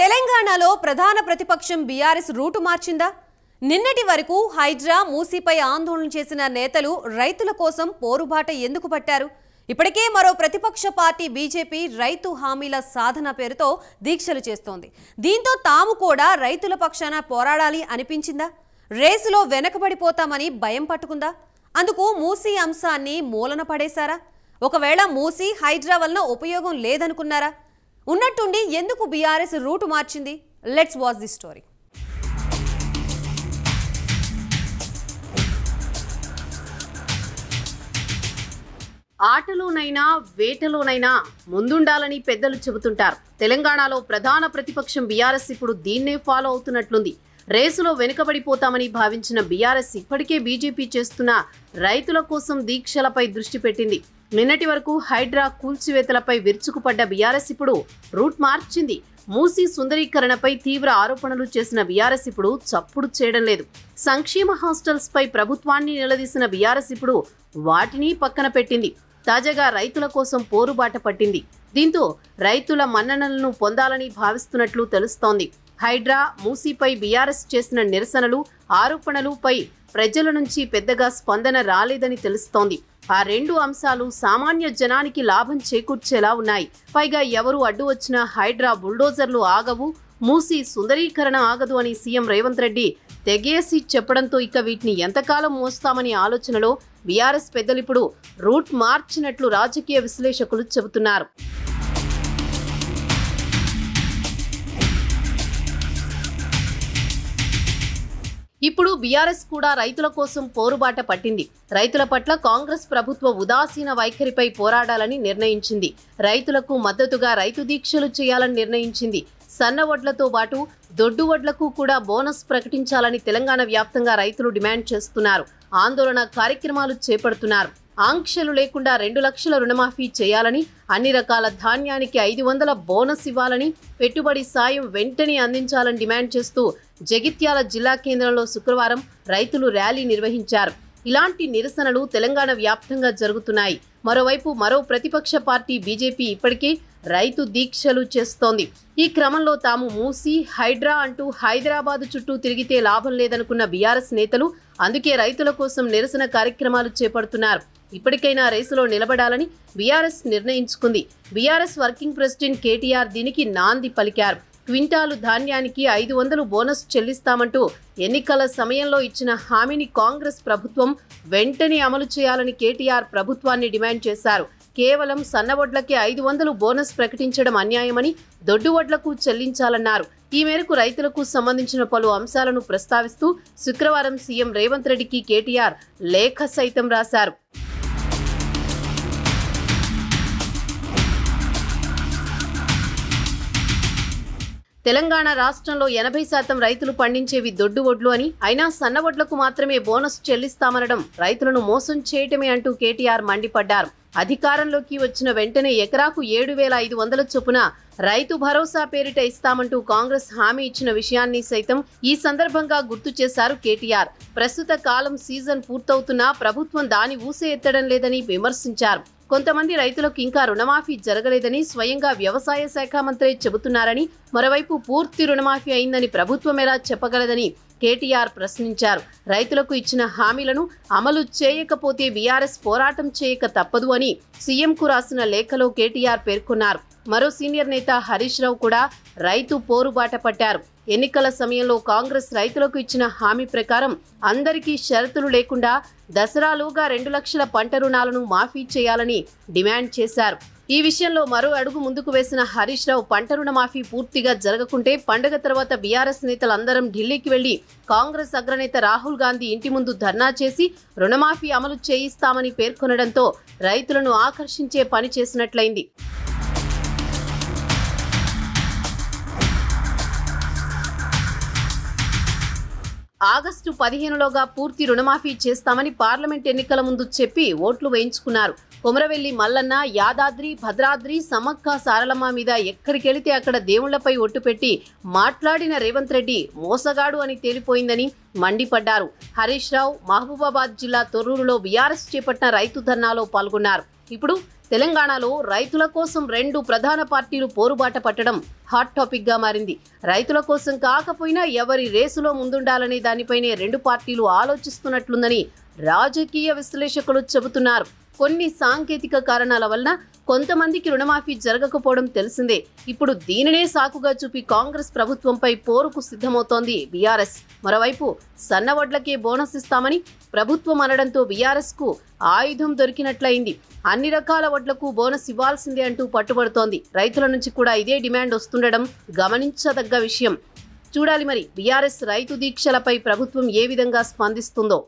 తెలంగాణలో ప్రధాన ప్రతిపక్షం బీఆర్ఎస్ రూటు మార్చిందా నిన్నటి వరకు హైడ్రా మూసీపై ఆందోళన చేసిన నేతలు రైతుల కోసం పోరుబాట ఎందుకు పట్టారు ఇప్పటికే మరో ప్రతిపక్ష పార్టీ బీజేపీ రైతు హామీల సాధన పేరుతో దీక్షలు చేస్తోంది దీంతో తాము కూడా రైతుల పక్షాన పోరాడాలి అనిపించిందా రేసులో వెనకబడిపోతామని భయం పట్టుకుందా అందుకు మూసీ అంశాన్ని మూలన పడేశారా ఒకవేళ మూసీ హైడ్రా వలన ఉపయోగం లేదనుకున్నారా ఉన్నట్టుండి ఎందుకు బీఆర్ఎస్ రూటు మార్చింది లెట్స్ వాచ్ ది స్టోరీ ఆటలోనైనా వేటలోనైనా ముందుండాలని పెద్దలు చెబుతుంటారు తెలంగాణలో ప్రధాన ప్రతిపక్షం బీఆర్ఎస్ ఇప్పుడు దీన్నే ఫాలో అవుతున్నట్లుంది రేసులో వెనుకబడిపోతామని భావించిన బీఆర్ఎస్ ఇప్పటికే బీజేపీ చేస్తున్న రైతుల కోసం దీక్షలపై దృష్టి పెట్టింది నిన్నటి వరకు హైడ్రా కూల్చివేతలపై విరుచుకుపడ్డ బీఆర్ఎస్ ఇప్పుడు రూట్ మార్చింది మూసి సుందరీకరణపై తీవ్ర ఆరోపణలు చేసిన బీఆర్ఎస్ ఇప్పుడు చప్పుడు చేయడం లేదు సంక్షేమ హాస్టల్స్పై ప్రభుత్వాన్ని నిలదీసిన బీఆర్ఎస్ ఇప్పుడు వాటిని పక్కన పెట్టింది తాజాగా రైతుల కోసం పోరుబాట పట్టింది దీంతో రైతుల మన్ననలను పొందాలని భావిస్తున్నట్లు తెలుస్తోంది హైడ్రా మూసీపై బీఆర్ఎస్ చేసిన నిరసనలు ఆరోపణలుపై ప్రజల నుంచి పెద్దగా స్పందన రాలేదని తెలుస్తోంది ఆ రెండు అంశాలు సామాన్య జనానికి లాభం చేకూర్చేలా ఉన్నాయి పైగా ఎవరు అడ్డు వచ్చినా హైడ్రా బుల్డోజర్లు ఆగవు మూసి సుందరీకరణ ఆగదు అని సీఎం రేవంత్ రెడ్డి తెగేసి చెప్పడంతో ఇక వీటిని ఎంతకాలం మోస్తామని ఆలోచనలో బీఆర్ఎస్ పెద్దలిప్పుడు రూట్ మార్చినట్లు రాజకీయ విశ్లేషకులు చెబుతున్నారు ఇప్పుడు బీఆర్ఎస్ కూడా రైతుల కోసం పోరుబాట పట్టింది రైతుల పట్ల కాంగ్రెస్ ప్రభుత్వ ఉదాసీన వైఖరిపై పోరాడాలని నిర్ణయించింది రైతులకు మద్దతుగా రైతు దీక్షలు చేయాలని నిర్ణయించింది సన్న వడ్లతో పాటు దొడ్డు వడ్లకు కూడా బోనస్ ప్రకటించాలని తెలంగాణ వ్యాప్తంగా రైతులు డిమాండ్ చేస్తున్నారు ఆందోళన కార్యక్రమాలు చేపడుతున్నారు ఆంక్షలు లేకుండా రెండు లక్షల రుణమాఫీ చేయాలని అన్ని రకాల ధాన్యానికి ఐదు వందల బోనస్ ఇవ్వాలని పెట్టుబడి సాయం వెంటనే అందించాలని డిమాండ్ చేస్తూ జగిత్యాల జిల్లా కేంద్రంలో శుక్రవారం రైతులు ర్యాలీ నిర్వహించారు ఇలాంటి నిరసనలు తెలంగాణ వ్యాప్తంగా జరుగుతున్నాయి మరోవైపు మరో ప్రతిపక్ష పార్టీ బీజేపీ ఇప్పటికే రైతు దీక్షలు చేస్తోంది ఈ క్రమంలో తాము మూసి హైడ్రా అంటూ హైదరాబాద్ చుట్టూ తిరిగితే లాభం లేదనుకున్న బీఆర్ఎస్ నేతలు అందుకే రైతుల కోసం నిరసన కార్యక్రమాలు చేపడుతున్నారు ఇప్పటికైనా రేసులో నిలబడాలని బీఆర్ఎస్ నిర్ణయించుకుంది బీఆర్ఎస్ వర్కింగ్ ప్రెసిడెంట్ కేటీఆర్ దీనికి నాంది పలికారు క్వింటాలు ధాన్యానికి ఐదు వందలు బోనస్ చెల్లిస్తామంటూ ఎన్నికల సమయంలో ఇచ్చిన హామీని కాంగ్రెస్ ప్రభుత్వం వెంటనే అమలు చేయాలని కేటీఆర్ ప్రభుత్వాన్ని డిమాండ్ చేశారు కేవలం సన్నవడ్లకి ఐదు వందలు బోనస్ ప్రకటించడం అన్యాయమని దొడ్డు వడ్లకు చెల్లించాలన్నారు ఈ మేరకు రైతులకు సంబంధించిన పలు అంశాలను ప్రస్తావిస్తూ శుక్రవారం సీఎం రేవంత్ రెడ్డికి కేటీఆర్ లేఖ సైతం రాశారు తెలంగాణ రాష్ట్రంలో ఎనభై శాతం రైతులు పండించేవి దొడ్డు ఒడ్లు అని అయినా సన్న వడ్లకు మాత్రమే బోనస్ చెల్లిస్తామనడం రైతులను మోసం చేయటమే అంటూ కేటీఆర్ మండిపడ్డారు అధికారంలోకి వచ్చిన వెంటనే ఎకరాకు ఏడు వేల ఐదు వందల చొప్పున రైతు భరోసా పేరిట ఇస్తామంటూ కాంగ్రెస్ హామీ ఇచ్చిన విషయాన్ని సైతం ఈ సందర్భంగా గుర్తు చేశారు కేటీఆర్ ప్రస్తుత కాలం సీజన్ పూర్తవుతున్నా ప్రభుత్వం దాని ఊసే ఎత్తడం లేదని విమర్శించారు కొంతమంది రైతులకు ఇంకా రుణమాఫీ జరగలేదని స్వయంగా వ్యవసాయ శాఖ మంత్రి చెబుతున్నారని మరోవైపు పూర్తి రుణమాఫీ అయిందని ప్రభుత్వం ఎలా చెప్పగలదని కేటీఆర్ ప్రశ్నించారు రైతులకు ఇచ్చిన హామీలను అమలు చేయకపోతే బీఆర్ఎస్ పోరాటం చేయక తప్పదు అని సీఎంకు రాసిన లేఖలో కేటీఆర్ పేర్కొన్నారు మరో సీనియర్ నేత హరీష్ రావు కూడా రైతు పోరుబాట పట్టారు ఎన్నికల సమయంలో కాంగ్రెస్ రైతులకు ఇచ్చిన హామీ ప్రకారం అందరికీ షరతులు లేకుండా దసరాలోగా రెండు లక్షల పంట రుణాలను మాఫీ చేయాలని డిమాండ్ చేశారు ఈ విషయంలో మరో అడుగు ముందుకు వేసిన హరీష్ రావు పంట రుణమాఫీ పూర్తిగా జరగకుంటే పండగ తర్వాత బీఆర్ఎస్ నేతలందరం ఢిల్లీకి వెళ్లి కాంగ్రెస్ అగ్రనేత రాహుల్ గాంధీ ఇంటి ముందు ధర్నా చేసి రుణమాఫీ అమలు చేయిస్తామని పేర్కొనడంతో రైతులను ఆకర్షించే పని చేసినట్లయింది ఆగస్టు పదిహేనులోగా పూర్తి రుణమాఫీ చేస్తామని పార్లమెంట్ ఎన్నికల ముందు చెప్పి ఓట్లు వేయించుకున్నారు కొమరవెల్లి మల్లన్న యాదాద్రి భద్రాద్రి సమక్క సారలమ్మ మీద ఎక్కడికెళితే అక్కడ దేవుళ్లపై ఒట్టు పెట్టి మాట్లాడిన రేవంత్ రెడ్డి మోసగాడు అని తేలిపోయిందని మండిపడ్డారు హరీష్ రావు మహబూబాబాద్ జిల్లా తొర్రూరులో బీఆర్ఎస్ చేపట్టిన రైతు ధర్నాలో పాల్గొన్నారు ఇప్పుడు తెలంగాణలో రైతుల కోసం రెండు ప్రధాన పార్టీలు పోరుబాట పట్టడం హాట్ టాపిక్గా మారింది రైతుల కోసం కాకపోయినా ఎవరి రేసులో ముందుండాలనే దానిపైనే రెండు పార్టీలు ఆలోచిస్తున్నట్లుందని రాజకీయ విశ్లేషకులు చెబుతున్నారు కొన్ని సాంకేతిక కారణాల వలన కొంతమందికి రుణమాఫీ జరగకపోవడం తెలిసిందే ఇప్పుడు దీనినే సాకుగా చూపి కాంగ్రెస్ ప్రభుత్వంపై పోరుకు సిద్ధమవుతోంది బీఆర్ఎస్ మరోవైపు సన్నవడ్లకే బోనస్ ఇస్తామని ప్రభుత్వం అనడంతో బీఆర్ఎస్కు ఆయుధం దొరికినట్లయింది అన్ని రకాల వడ్లకు బోనస్ ఇవ్వాల్సిందే అంటూ పట్టుబడుతోంది రైతుల నుంచి కూడా ఇదే డిమాండ్ వస్తుండడం గమనించదగ్గ విషయం చూడాలి మరి బీఆర్ఎస్ రైతు దీక్షలపై ప్రభుత్వం ఏ విధంగా స్పందిస్తుందో